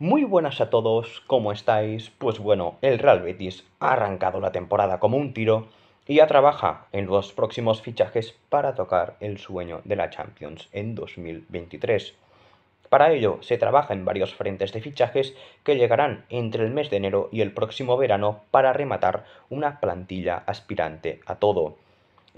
Muy buenas a todos, ¿cómo estáis? Pues bueno, el Real Betis ha arrancado la temporada como un tiro y ya trabaja en los próximos fichajes para tocar el sueño de la Champions en 2023. Para ello, se trabaja en varios frentes de fichajes que llegarán entre el mes de enero y el próximo verano para rematar una plantilla aspirante a todo.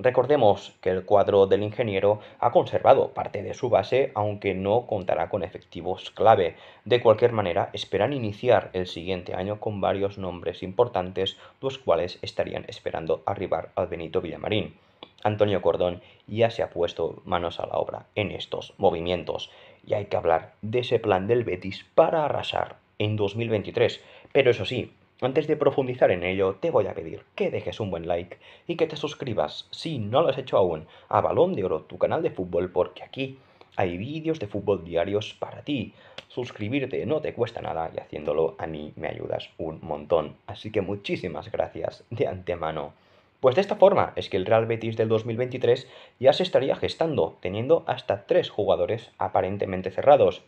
Recordemos que el cuadro del ingeniero ha conservado parte de su base, aunque no contará con efectivos clave. De cualquier manera, esperan iniciar el siguiente año con varios nombres importantes, los cuales estarían esperando arribar al Benito Villamarín. Antonio Cordón ya se ha puesto manos a la obra en estos movimientos, y hay que hablar de ese plan del Betis para arrasar en 2023. Pero eso sí, antes de profundizar en ello, te voy a pedir que dejes un buen like y que te suscribas, si no lo has hecho aún, a Balón de Oro, tu canal de fútbol, porque aquí hay vídeos de fútbol diarios para ti. Suscribirte no te cuesta nada y haciéndolo a mí me ayudas un montón. Así que muchísimas gracias de antemano. Pues de esta forma es que el Real Betis del 2023 ya se estaría gestando, teniendo hasta tres jugadores aparentemente cerrados.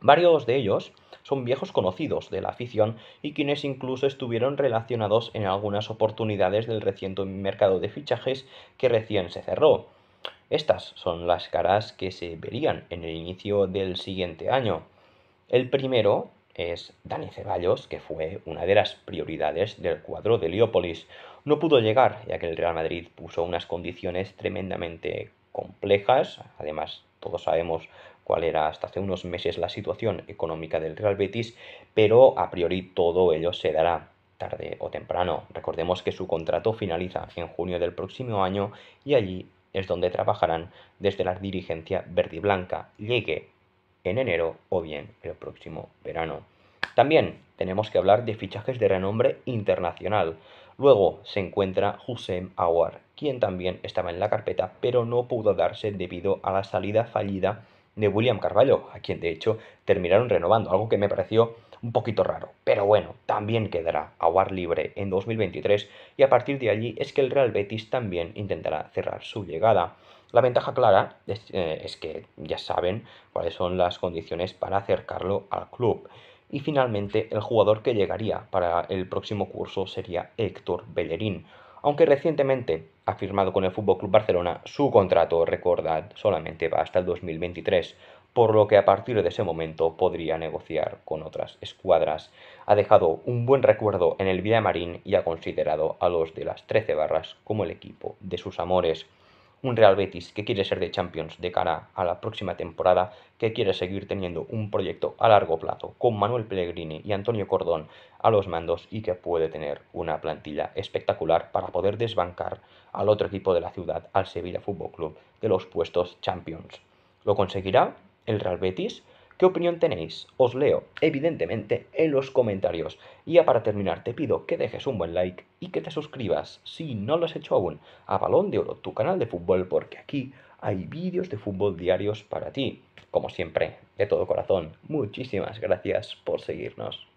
Varios de ellos son viejos conocidos de la afición y quienes incluso estuvieron relacionados en algunas oportunidades del reciente mercado de fichajes que recién se cerró. Estas son las caras que se verían en el inicio del siguiente año. El primero es Dani Ceballos, que fue una de las prioridades del cuadro de Leópolis. No pudo llegar, ya que el Real Madrid puso unas condiciones tremendamente complejas, además todos sabemos cuál era hasta hace unos meses la situación económica del Real Betis, pero a priori todo ello se dará tarde o temprano. Recordemos que su contrato finaliza en junio del próximo año y allí es donde trabajarán desde la dirigencia verdiblanca, y blanca, llegue en enero o bien el próximo verano. También tenemos que hablar de fichajes de renombre internacional. Luego se encuentra Hussein Awar, quien también estaba en la carpeta, pero no pudo darse debido a la salida fallida de William Carvalho, a quien de hecho terminaron renovando, algo que me pareció un poquito raro. Pero bueno, también quedará War libre en 2023 y a partir de allí es que el Real Betis también intentará cerrar su llegada. La ventaja clara es, eh, es que ya saben cuáles son las condiciones para acercarlo al club. Y finalmente, el jugador que llegaría para el próximo curso sería Héctor Bellerín, aunque recientemente ha firmado con el FC Barcelona su contrato, recordad, solamente va hasta el 2023, por lo que a partir de ese momento podría negociar con otras escuadras. Ha dejado un buen recuerdo en el Marín y ha considerado a los de las 13 barras como el equipo de sus amores un Real Betis que quiere ser de Champions de cara a la próxima temporada, que quiere seguir teniendo un proyecto a largo plazo con Manuel Pellegrini y Antonio Cordón a los mandos y que puede tener una plantilla espectacular para poder desbancar al otro equipo de la ciudad, al Sevilla Fútbol Club, de los puestos Champions. ¿Lo conseguirá el Real Betis? ¿Qué opinión tenéis? Os leo, evidentemente, en los comentarios. Y ya para terminar, te pido que dejes un buen like y que te suscribas, si no lo has hecho aún, a Balón de Oro, tu canal de fútbol, porque aquí hay vídeos de fútbol diarios para ti. Como siempre, de todo corazón, muchísimas gracias por seguirnos.